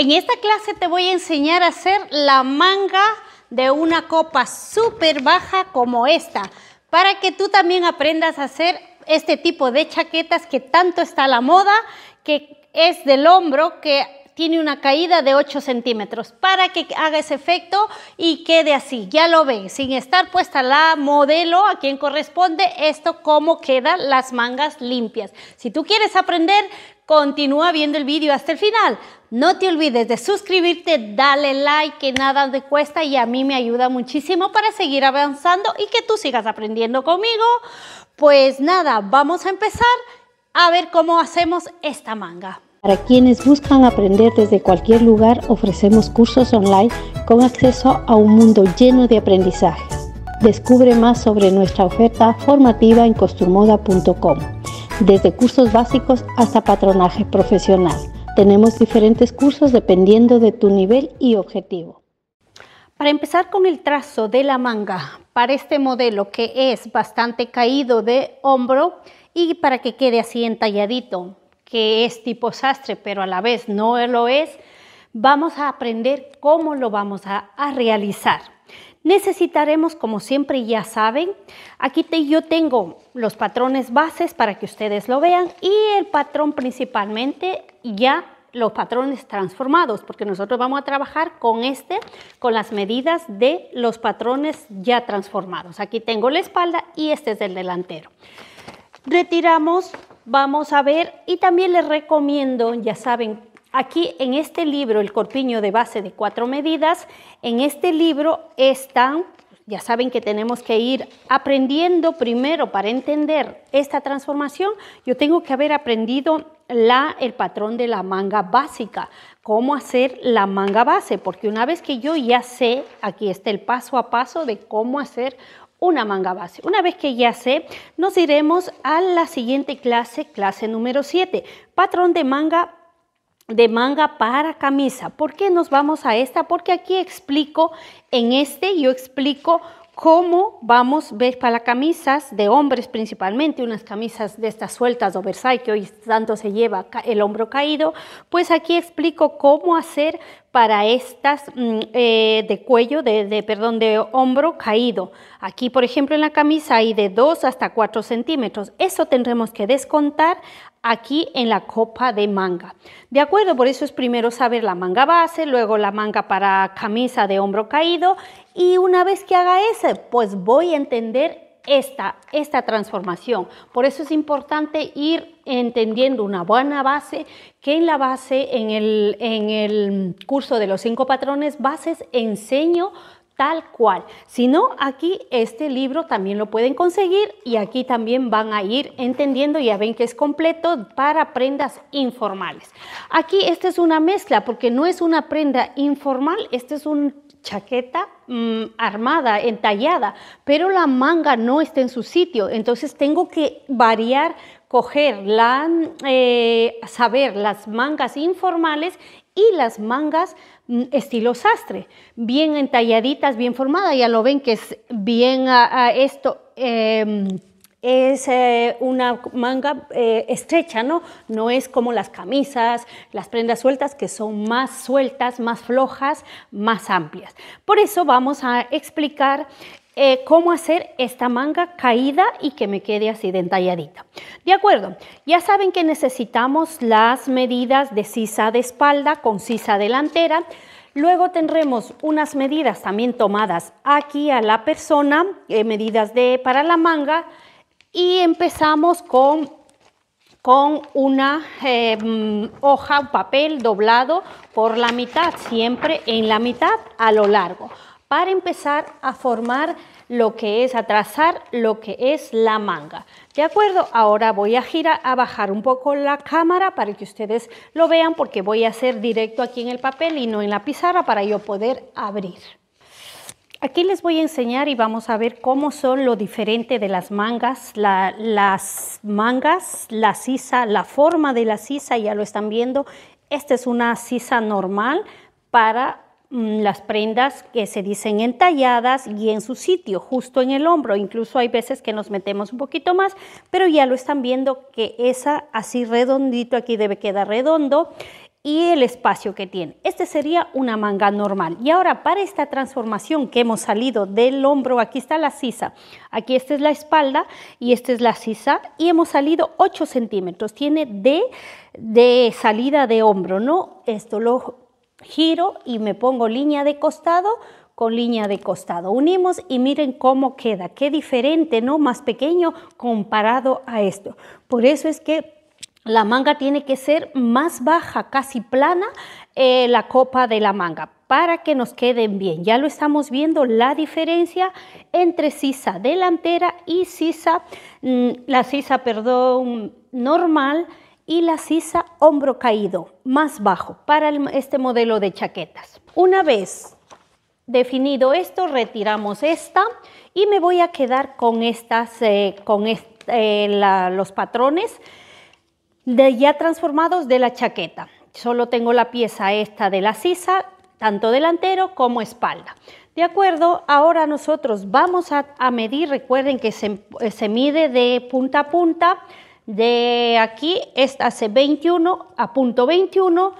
En esta clase te voy a enseñar a hacer la manga de una copa súper baja como esta, para que tú también aprendas a hacer este tipo de chaquetas que tanto está a la moda, que es del hombro, que tiene una caída de 8 centímetros para que haga ese efecto y quede así. Ya lo ven, sin estar puesta la modelo a quien corresponde, esto cómo quedan las mangas limpias. Si tú quieres aprender Continúa viendo el vídeo hasta el final. No te olvides de suscribirte, dale like, que nada te cuesta y a mí me ayuda muchísimo para seguir avanzando y que tú sigas aprendiendo conmigo. Pues nada, vamos a empezar a ver cómo hacemos esta manga. Para quienes buscan aprender desde cualquier lugar, ofrecemos cursos online con acceso a un mundo lleno de aprendizajes. Descubre más sobre nuestra oferta formativa en costurmoda.com desde cursos básicos hasta patronaje profesional. Tenemos diferentes cursos dependiendo de tu nivel y objetivo. Para empezar con el trazo de la manga, para este modelo que es bastante caído de hombro y para que quede así entalladito, que es tipo sastre pero a la vez no lo es, vamos a aprender cómo lo vamos a, realizar. Necesitaremos, como siempre ya saben, aquí te, yo tengo los patrones bases para que ustedes lo vean y el patrón principalmente ya los patrones transformados, porque nosotros vamos a trabajar con este, con las medidas de los patrones ya transformados. Aquí tengo la espalda y este es el delantero. Retiramos, vamos a ver y también les recomiendo, ya saben, aquí en este libro, el corpiño de base de cuatro medidas, en este libro están ya saben que tenemos que ir aprendiendo primero para entender esta transformación. Yo tengo que haber aprendido la, el patrón de la manga básica, cómo hacer la manga base, porque una vez que yo ya sé, aquí está el paso a paso de cómo hacer una manga base. Una vez que ya sé, nos iremos a la siguiente clase, clase número 7, patrón de manga de manga para camisa. ¿Por qué nos vamos a esta? Porque aquí explico, en este yo explico cómo vamos a ver para camisas de hombres principalmente, unas camisas de estas sueltas Versailles que hoy tanto se lleva el hombro caído, pues aquí explico cómo hacer para estas mm, eh, de cuello, de, perdón, de hombro caído. Aquí, por ejemplo, en la camisa hay de 2 hasta 4 centímetros. Eso tendremos que descontar aquí en la copa de manga. De acuerdo, por eso es primero saber la manga base, luego la manga para camisa de hombro caído y una vez que haga ese, pues voy a entender esta, esta transformación. Por eso es importante ir entendiendo una buena base, que en la base, en el, en el curso de los cinco patrones bases, enseño tal cual. Si no, aquí este libro también lo pueden conseguir y aquí también van a ir entendiendo, ya ven que es completo para prendas informales. Aquí esta es una mezcla porque no es una prenda informal, este es un chaqueta mm, armada, entallada, pero la manga no está en su sitio, entonces tengo que variar, coger, la, eh, saber las mangas informales y las mangas mm, estilo sastre, bien entalladitas, bien formadas, ya lo ven que es bien a, esto. Em, es eh, una manga eh, estrecha, ¿no? No es como las camisas, las prendas sueltas, que son más sueltas, más flojas, más amplias. Por eso vamos a explicar eh, cómo hacer esta manga caída y que me quede así de De acuerdo, ya saben que necesitamos las medidas de sisa de espalda con sisa delantera. Luego tendremos unas medidas también tomadas aquí a la persona, medidas de, para la manga, y empezamos con, con una eh, mm, hoja o papel doblado por la mitad, siempre en la mitad a lo largo, para empezar a formar lo que es, a trazar lo que es la manga. ¿De acuerdo? Ahora voy a girar, a bajar un poco la cámara para que ustedes lo vean porque voy a hacer directo aquí en el papel y no en la pizarra para yo poder abrir. Aquí les voy a enseñar y vamos a ver cómo son lo diferente de las mangas. las mangas, la sisa, la forma de la sisa, ya lo están viendo. Esta es una sisa normal para mm, las prendas que se dicen entalladas y en su sitio, justo en el hombro. Incluso hay veces que nos metemos un poquito más, pero ya lo están viendo que esa así redondito aquí debe quedar redondo y el espacio que tiene. Este sería una manga normal. Y ahora para esta transformación que hemos salido del hombro, aquí está la sisa, aquí esta es la espalda y esta es la sisa y hemos salido 8 centímetros. Tiene de, de salida de hombro, ¿no? Esto lo giro y me pongo línea de costado con línea de costado. Unimos y miren cómo queda, qué diferente, ¿no? Más pequeño comparado a esto. Por eso es que la manga tiene que ser más baja, casi plana, eh, la copa de la manga para que nos queden bien. Ya lo estamos viendo la diferencia entre sisa delantera y sisa, mm, la sisa, perdón, normal y la sisa hombro caído, más bajo, para este modelo de chaquetas. Una vez definido esto, retiramos esta y me voy a quedar con, estas, eh, con eh, los patrones de ya transformados de la chaqueta. Solo tengo la pieza esta de la sisa, tanto delantero como espalda. De acuerdo, ahora nosotros vamos a, medir, recuerden que se, mide de punta a punta, de aquí esta hace 21 a punto 21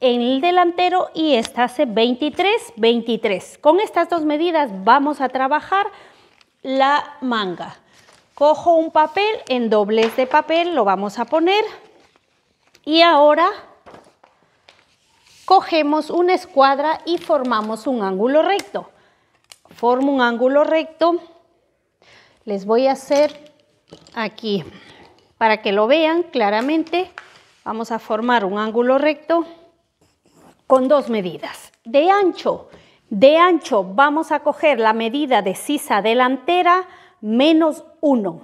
en el delantero y esta hace 23, 23. Con estas dos medidas vamos a trabajar la manga. Cojo un papel, en dobles de papel lo vamos a poner y ahora cogemos una escuadra y formamos un ángulo recto. Formo un ángulo recto. Les voy a hacer aquí, para que lo vean claramente, vamos a formar un ángulo recto con dos medidas. De ancho, de ancho vamos a coger la medida de sisa delantera menos 1.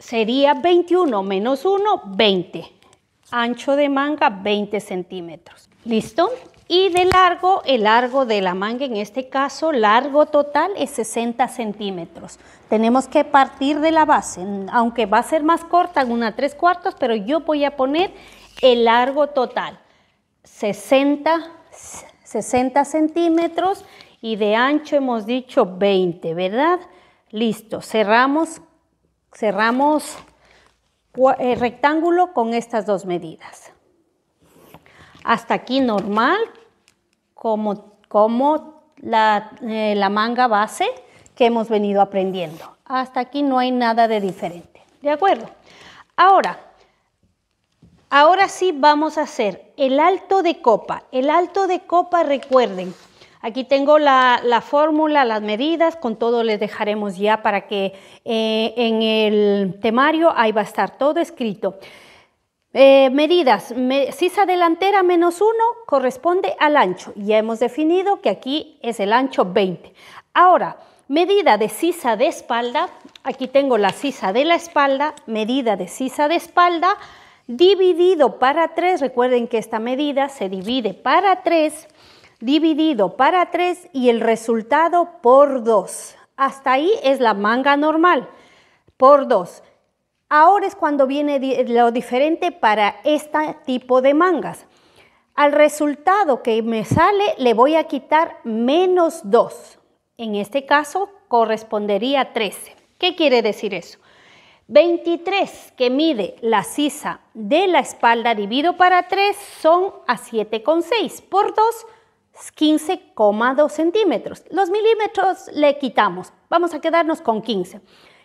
Sería 21 menos 1, 20 ancho de manga 20 centímetros. ¿Listo? Y de largo, el largo de la manga, en este caso, largo total es 60 centímetros. Tenemos que partir de la base, aunque va a ser más corta, una tres cuartos, pero yo voy a poner el largo total, 60, 60 centímetros y de ancho hemos dicho 20, ¿verdad? Listo, cerramos, cerramos eh, rectángulo con estas dos medidas. Hasta aquí normal, como, como la, eh, la manga base que hemos venido aprendiendo. Hasta aquí no hay nada de diferente. ¿De acuerdo? Ahora, ahora sí vamos a hacer el alto de copa. El alto de copa, recuerden, Aquí tengo la, fórmula, las medidas, con todo les dejaremos ya para que eh, en el temario ahí va a estar todo escrito. Eh, medidas, sisa delantera menos 1 corresponde al ancho. Ya hemos definido que aquí es el ancho 20. Ahora, medida de sisa de espalda, aquí tengo la sisa de la espalda, medida de sisa de espalda, dividido para 3, recuerden que esta medida se divide para 3, dividido para 3 y el resultado por 2. Hasta ahí es la manga normal, por 2. Ahora es cuando viene lo diferente para este tipo de mangas. Al resultado que me sale le voy a quitar menos 2. En este caso correspondería 13. ¿Qué quiere decir eso? 23 que mide la sisa de la espalda dividido para 3 son a 7,6 por 2 15,2 centímetros. Los milímetros le quitamos, vamos a quedarnos con 15.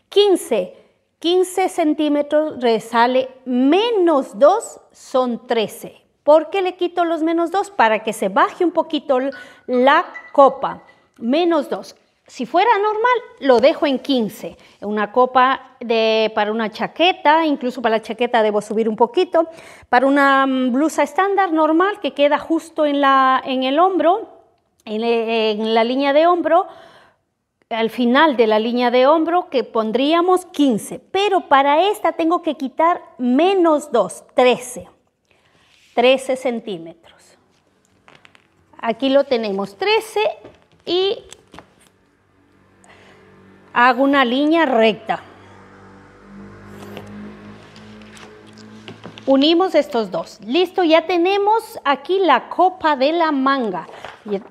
15, 15 centímetros resale menos 2 son 13. ¿Por qué le quito los menos 2? Para que se baje un poquito la copa. Menos 2 si fuera normal, lo dejo en 15. Una copa de, para una chaqueta, incluso para la chaqueta debo subir un poquito. Para una mm, blusa estándar normal que queda justo en, la, en el hombro, eh, en, la línea de hombro, al final de la línea de hombro que pondríamos 15. Pero para esta tengo que quitar menos 2, 13. 13 centímetros. Aquí lo tenemos, 13 y hago una línea recta. Unimos estos dos. Listo, ya tenemos aquí la copa de la manga.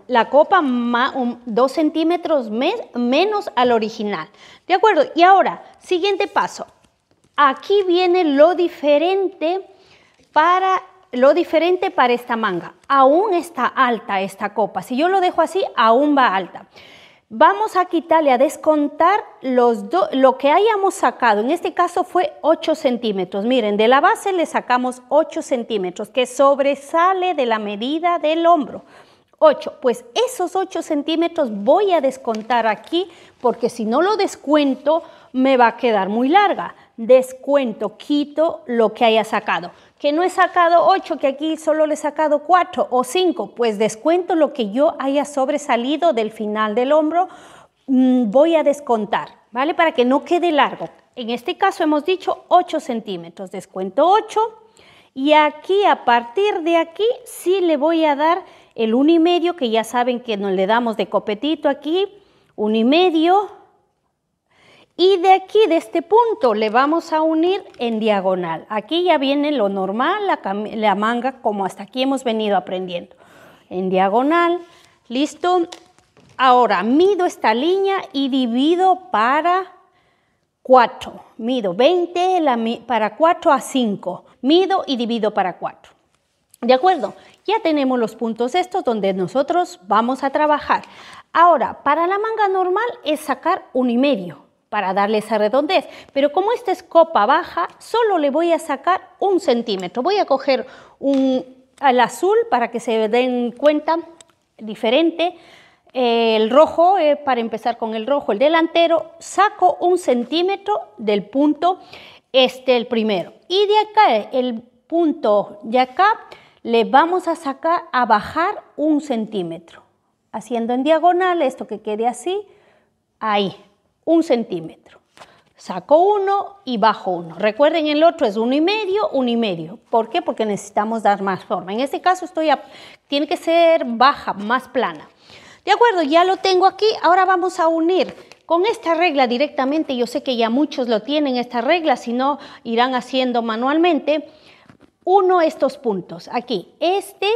La copa dos centímetros menos al original. ¿De acuerdo? Y ahora, siguiente paso. Aquí viene lo diferente para lo diferente para esta manga. Aún está alta esta copa. Si yo lo dejo así, aún va alta vamos a quitarle, a descontar los lo que hayamos sacado. En este caso fue 8 centímetros. Miren, de la base le sacamos 8 centímetros, que sobresale de la medida del hombro. 8. Pues esos 8 centímetros voy a descontar aquí, porque si no lo descuento, me va a quedar muy larga descuento, quito lo que haya sacado. Que no he sacado 8, que aquí solo le he sacado 4 o 5, pues descuento lo que yo haya sobresalido del final del hombro, mm, voy a descontar, ¿vale? Para que no quede largo. En este caso hemos dicho 8 centímetros, descuento 8 y aquí a partir de aquí sí le voy a dar el y medio que ya saben que nos le damos de copetito aquí, y medio y de aquí, de este punto, le vamos a unir en diagonal. Aquí ya viene lo normal, la, manga, como hasta aquí hemos venido aprendiendo. En diagonal, listo. Ahora, mido esta línea y divido para 4. Mido 20 para 4 a 5. Mido y divido para 4. ¿De acuerdo? Ya tenemos los puntos estos donde nosotros vamos a trabajar. Ahora, para la manga normal es sacar un y medio para darle esa redondez. Pero como esta es copa baja, solo le voy a sacar un centímetro. Voy a coger un, al azul para que se den cuenta diferente. El rojo, eh, para empezar con el rojo, el delantero, saco un centímetro del punto, este el primero. Y de acá, el punto de acá, le vamos a sacar, a bajar un centímetro. Haciendo en diagonal esto que quede así, ahí un centímetro. Saco uno y bajo uno. Recuerden, el otro es uno y medio, uno y medio. ¿Por qué? Porque necesitamos dar más forma. En este caso estoy a, tiene que ser baja, más plana. De acuerdo, ya lo tengo aquí. Ahora vamos a unir con esta regla directamente. Yo sé que ya muchos lo tienen esta regla, si no irán haciendo manualmente. Uno estos puntos. Aquí, este,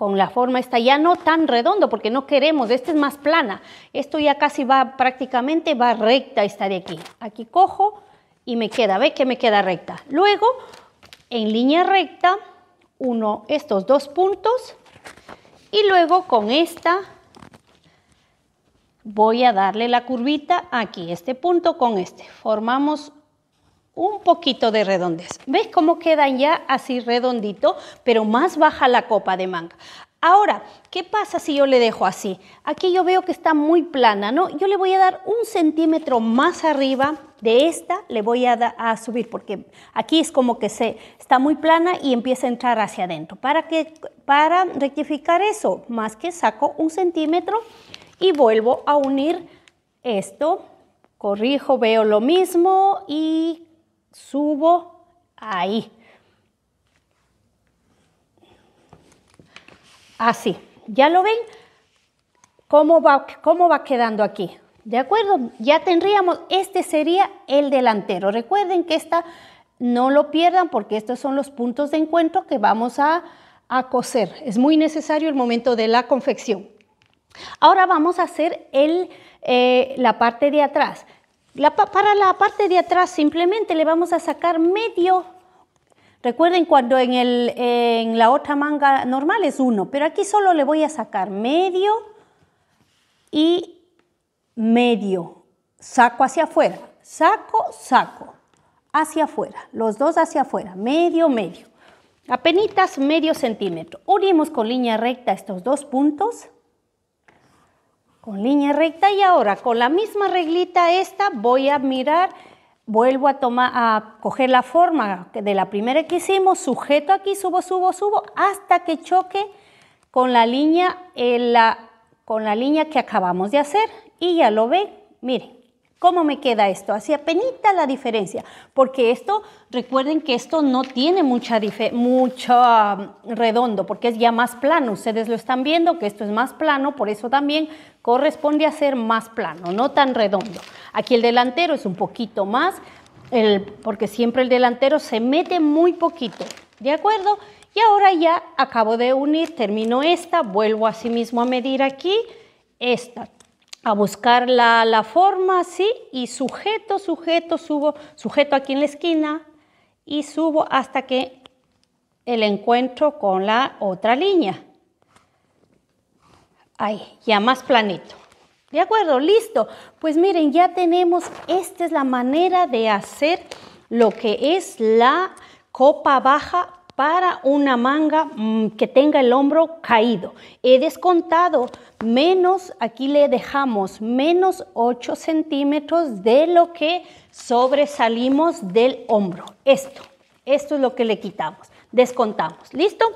con la forma esta ya no tan redondo porque no queremos, esta es más plana. Esto ya casi va prácticamente, va recta esta de aquí. Aquí cojo y me queda, ve que me queda recta. Luego, en línea recta, uno, estos dos puntos y luego con esta voy a darle la curvita aquí, este punto con este. Formamos un poquito de redondez. ¿Ves cómo quedan ya así redondito, pero más baja la copa de manga? Ahora, ¿qué pasa si yo le dejo así? Aquí yo veo que está muy plana, ¿no? Yo le voy a dar un centímetro más arriba de esta, le voy a, subir, porque aquí es como que se está muy plana y empieza a entrar hacia adentro. ¿Para, que, para rectificar eso, más que saco un centímetro y vuelvo a unir esto, corrijo, veo lo mismo y subo ahí. Así. ¿Ya lo ven? ¿Cómo va, cómo quedando aquí? ¿De acuerdo? Ya tendríamos, este sería el delantero. Recuerden que esta no lo pierdan porque estos son los puntos de encuentro que vamos a, coser. Es muy necesario el momento de la confección. Ahora vamos a hacer el, eh, la parte de atrás para la parte de atrás simplemente le vamos a sacar medio. Recuerden cuando en, en la otra manga normal es uno, pero aquí solo le voy a sacar medio y medio. Saco hacia afuera, saco, saco, hacia afuera, los dos hacia afuera, medio, medio. Apenitas medio centímetro. Unimos con línea recta estos dos puntos con línea recta y ahora con la misma reglita esta voy a mirar, vuelvo a, tomar, a coger la forma de la primera que hicimos, sujeto aquí, subo, subo, subo, hasta que choque con la línea, eh, la, con la línea que acabamos de hacer y ya lo ve mire ¿Cómo me queda esto? Así penita la diferencia, porque esto, recuerden que esto no tiene mucha mucho redondo, porque es ya más plano. Ustedes lo están viendo, que esto es más plano, por eso también corresponde a ser más plano, no tan redondo. Aquí el delantero es un poquito más, el, porque siempre el delantero se mete muy poquito, ¿de acuerdo? Y ahora ya acabo de unir, termino esta, vuelvo así mismo a medir aquí, esta, a buscar la, forma, ¿sí? Y sujeto, sujeto, subo, sujeto aquí en la esquina y subo hasta que el encuentro con la otra línea. Ahí, ya más planito. De acuerdo, listo. Pues miren, ya tenemos, esta es la manera de hacer lo que es la copa baja para una manga mm, que tenga el hombro caído. He descontado menos, aquí le dejamos menos 8 centímetros de lo que sobresalimos del hombro. Esto, esto es lo que le quitamos, descontamos, ¿listo?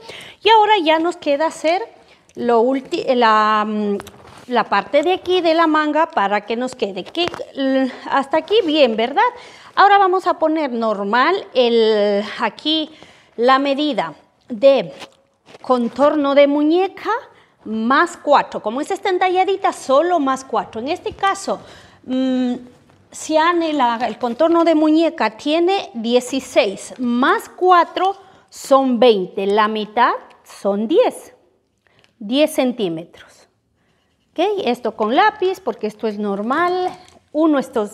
Y ahora ya nos queda hacer lo la, mm, la parte de aquí de la manga para que nos quede. Que, mm, hasta aquí bien, ¿verdad? Ahora vamos a poner normal el aquí la medida de contorno de muñeca más 4. Como es esta entalladita, solo más 4. En este caso, si mm, anhela, el contorno de muñeca tiene 16 más 4 son 20, la mitad son 10, 10 centímetros. Esto con lápiz porque esto es normal, uno estos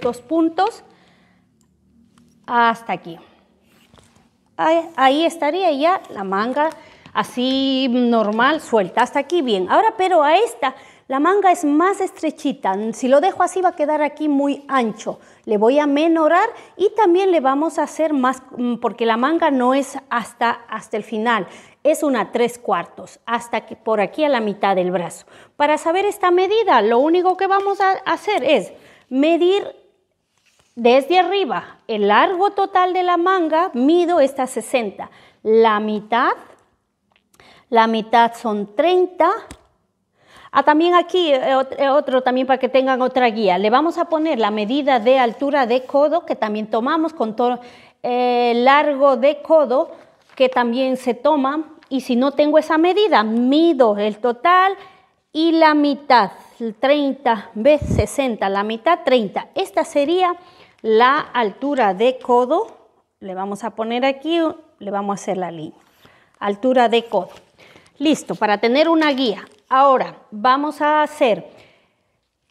dos puntos hasta aquí ahí estaría ya la manga así normal, suelta hasta aquí, bien. Ahora, pero a esta la manga es más estrechita. Si lo dejo así va a quedar aquí muy ancho. Le voy a menorar y también le vamos a hacer más, mm, porque la manga no es hasta, hasta el final. Es una tres cuartos, hasta que por aquí a la mitad del brazo. Para saber esta medida, lo único que vamos a hacer es medir desde arriba, el largo total de la manga mido esta 60. La mitad, la mitad son 30. Ah, también aquí eh, eh, otro también para que tengan otra guía. Le vamos a poner la medida de altura de codo que también tomamos con todo el eh, largo de codo que también se toma. Y si no tengo esa medida, mido el total y la mitad, 30 veces 60, la mitad 30. Esta sería la altura de codo, le vamos a poner aquí, le vamos a hacer la línea, altura de codo. Listo, para tener una guía. Ahora vamos a hacer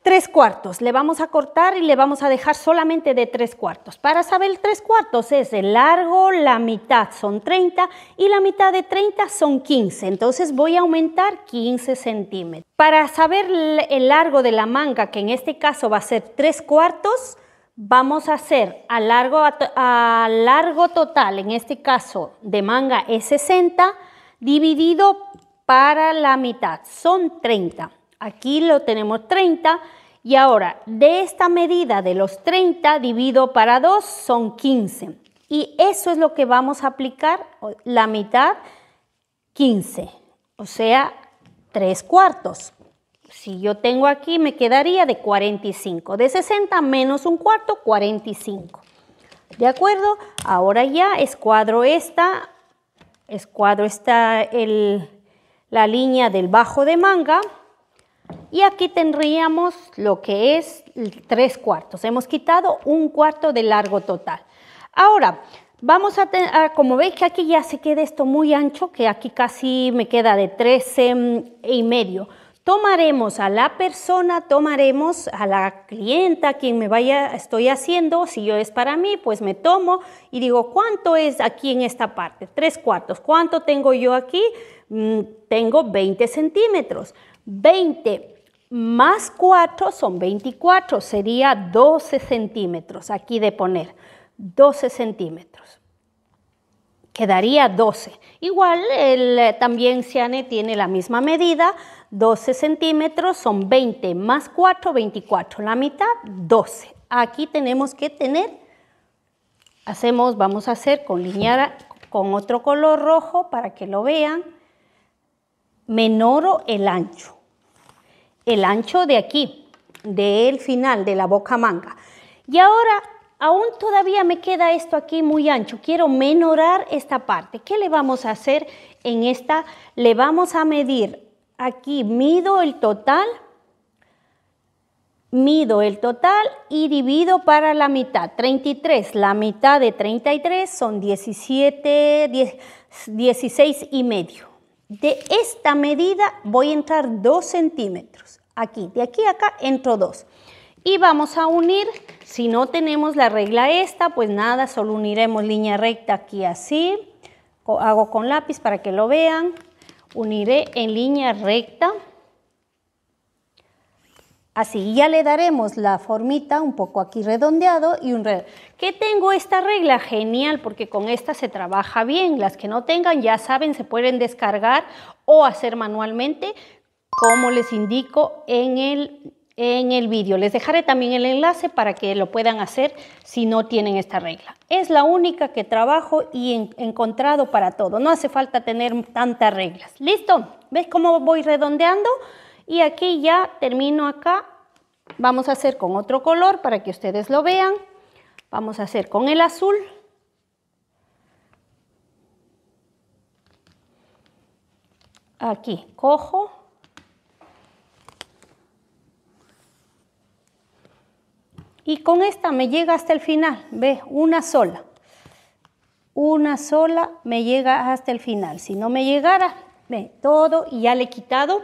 tres cuartos, le vamos a cortar y le vamos a dejar solamente de tres cuartos. Para saber tres cuartos es el largo, la mitad son 30 y la mitad de 30 son 15, entonces voy a aumentar 15 centímetros. Para saber el largo de la manga, que en este caso va a ser tres cuartos, Vamos a hacer a largo, a largo total, en este caso de manga es 60, dividido para la mitad, son 30. Aquí lo tenemos 30 y ahora de esta medida de los 30 dividido para 2 son 15. Y eso es lo que vamos a aplicar, la mitad 15, o sea, 3 cuartos si yo tengo aquí, me quedaría de 45. De 60 menos un cuarto, 45. ¿De acuerdo? Ahora ya escuadro esta, escuadro esta el, la línea del bajo de manga. Y aquí tendríamos lo que es tres cuartos. Hemos quitado un cuarto de largo total. Ahora, vamos a, como veis que aquí ya se queda esto muy ancho, que aquí casi me queda de 13 y medio tomaremos a la persona, tomaremos a la clienta, quien me vaya, estoy haciendo, si yo es para mí, pues me tomo y digo, ¿cuánto es aquí en esta parte? Tres cuartos. ¿Cuánto tengo yo aquí? Mm, tengo 20 centímetros. 20 más 4 son 24, sería 12 centímetros, aquí de poner 12 centímetros quedaría 12. Igual eh, también Ciane tiene la misma medida, 12 centímetros son 20 más 4, 24, la mitad 12. Aquí tenemos que tener, hacemos, vamos a hacer con línea con otro color rojo para que lo vean, menoro el ancho, el ancho de aquí, del final de la boca manga. Y ahora aún todavía me queda esto aquí muy ancho, quiero menorar esta parte. ¿Qué le vamos a hacer en esta? Le vamos a medir, aquí mido el total, mido el total y divido para la mitad, 33, la mitad de 33 son 17, 16 y medio. De esta medida voy a entrar 2 centímetros, aquí, de aquí a acá entro 2 y vamos a unir. Si no tenemos la regla esta, pues nada, solo uniremos línea recta aquí así. Hago con lápiz para que lo vean. Uniré en línea recta. Así, ya le daremos la formita un poco aquí redondeado y un red. ¿Qué tengo esta regla? Genial, porque con esta se trabaja bien. Las que no tengan, ya saben, se pueden descargar o hacer manualmente, como les indico en el en el vídeo. Les dejaré también el enlace para que lo puedan hacer si no tienen esta regla. Es la única que trabajo y he encontrado para todo. No hace falta tener tantas reglas. ¿Listo? ¿Ves cómo voy redondeando? Y aquí ya termino acá. Vamos a hacer con otro color para que ustedes lo vean. Vamos a hacer con el azul. Aquí cojo Y con esta me llega hasta el final, ve Una sola. Una sola me llega hasta el final. Si no me llegara, ve, todo y ya le he quitado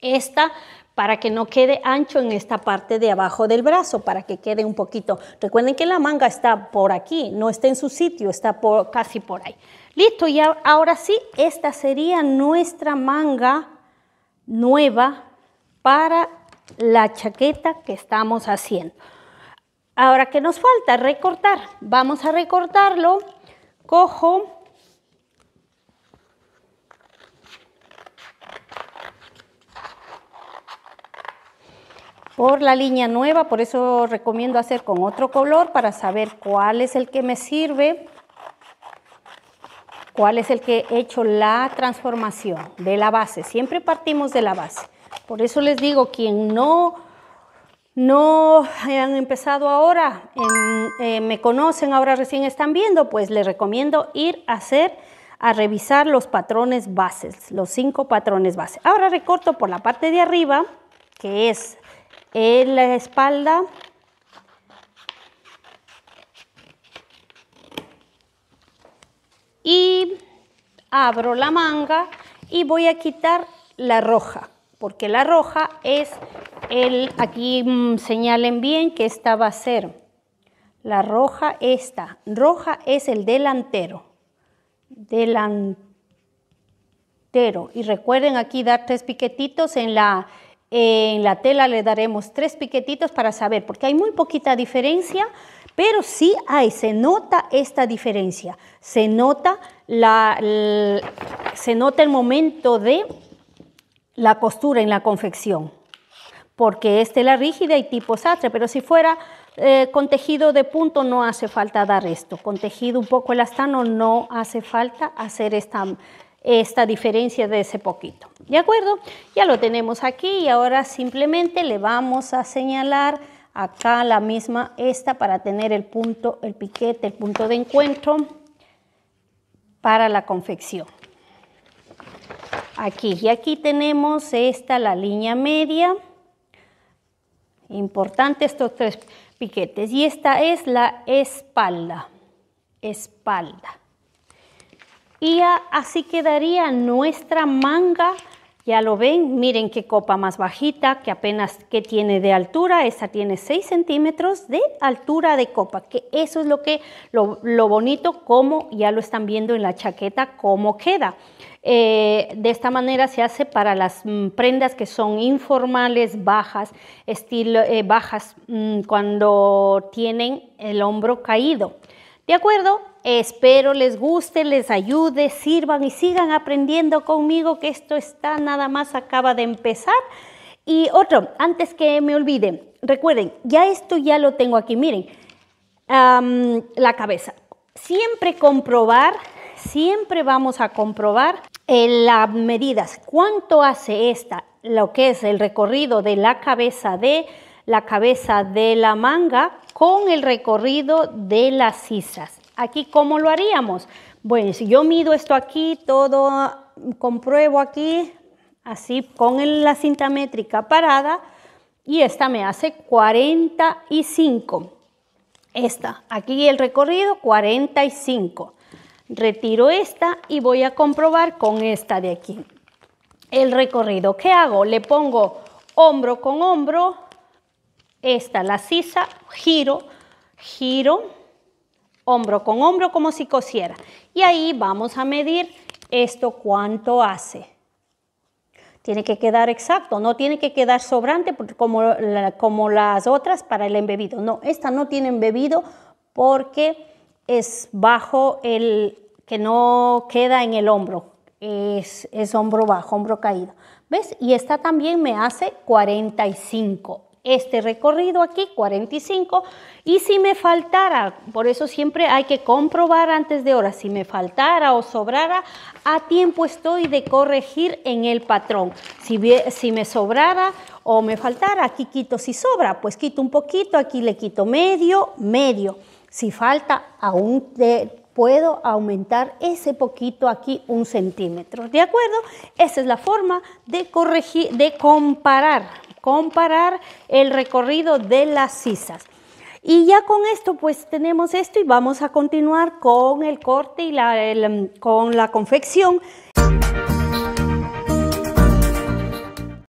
esta para que no quede ancho en esta parte de abajo del brazo, para que quede un poquito. Recuerden que la manga está por aquí, no está en su sitio, está por, casi por ahí. Listo, y ahora sí, esta sería nuestra manga nueva para la chaqueta que estamos haciendo. Ahora, ¿qué nos falta? Recortar. Vamos a recortarlo. Cojo. por la línea nueva, por eso recomiendo hacer con otro color para saber cuál es el que me sirve, cuál es el que he hecho la transformación de la base. Siempre partimos de la base. Por eso les digo, quien no no han empezado ahora, eh, me conocen, ahora recién están viendo, pues les recomiendo ir a hacer, a revisar los patrones bases, los cinco patrones base. Ahora recorto por la parte de arriba, que es la espalda, y abro la manga y voy a quitar la roja, porque la roja es aquí mm, señalen bien que esta va a ser la roja, esta. Roja es el delantero. Delantero. Y recuerden aquí dar tres piquetitos en la, tela le daremos tres piquetitos para saber, porque hay muy poquita diferencia, pero sí hay, se nota esta diferencia, se nota, la, se nota el momento de la costura en la confección porque es la rígida y tipo sastre, pero si fuera eh, con tejido de punto no hace falta dar esto, con tejido un poco elastano no hace falta hacer esta, esta diferencia de ese poquito. ¿De acuerdo? Ya lo tenemos aquí y ahora simplemente le vamos a señalar acá la misma esta para tener el punto, el piquete, el punto de encuentro para la confección. Aquí y aquí tenemos esta la línea media Importante estos tres piquetes. Y esta es la espalda. Espalda. Y así quedaría nuestra manga. Ya lo ven, miren qué copa más bajita, que apenas que tiene de altura, Esta tiene 6 centímetros de altura de copa, que eso es lo que lo, bonito, como ya lo están viendo en la chaqueta, cómo queda. Eh, de esta manera se hace para las mm, prendas que son informales, bajas, estilo, eh, bajas mm, cuando tienen el hombro caído. ¿De acuerdo? Espero les guste, les ayude, sirvan y sigan aprendiendo conmigo que esto está nada más acaba de empezar. Y otro, antes que me olviden, recuerden, ya esto ya lo tengo aquí, miren, la cabeza. Siempre comprobar, siempre vamos a comprobar las medidas, cuánto hace esta, lo que es el recorrido de la cabeza de la cabeza de la manga con el recorrido de las sisas. Aquí, ¿cómo lo haríamos? Bueno, si yo mido esto aquí, todo compruebo aquí, así con la cinta métrica parada, y esta me hace 45. Esta, aquí el recorrido 45 retiro esta y voy a comprobar con esta de aquí. El recorrido que hago, le pongo hombro con hombro, esta la sisa, giro, giro, hombro con hombro como si cosiera. Y ahí vamos a medir esto cuánto hace. Tiene que quedar exacto, no tiene que quedar sobrante como, como las otras para el embebido. No, esta no tiene embebido porque es bajo el que no queda en el hombro, es, hombro bajo, hombro caído. ¿Ves? Y esta también me hace 45 este recorrido aquí, 45, y si me faltara, por eso siempre hay que comprobar antes de hora, si me faltara o sobrara, a tiempo estoy de corregir en el patrón. si me sobrara o me faltara, aquí quito, si sobra, pues quito un poquito, aquí le quito medio, medio. Si falta, aún te puedo aumentar ese poquito aquí un centímetro. ¿De acuerdo? Esa es la forma de, corregir, de comparar, comparar el recorrido de las sisas. Y ya con esto, pues tenemos esto y vamos a continuar con el corte y la, con la confección.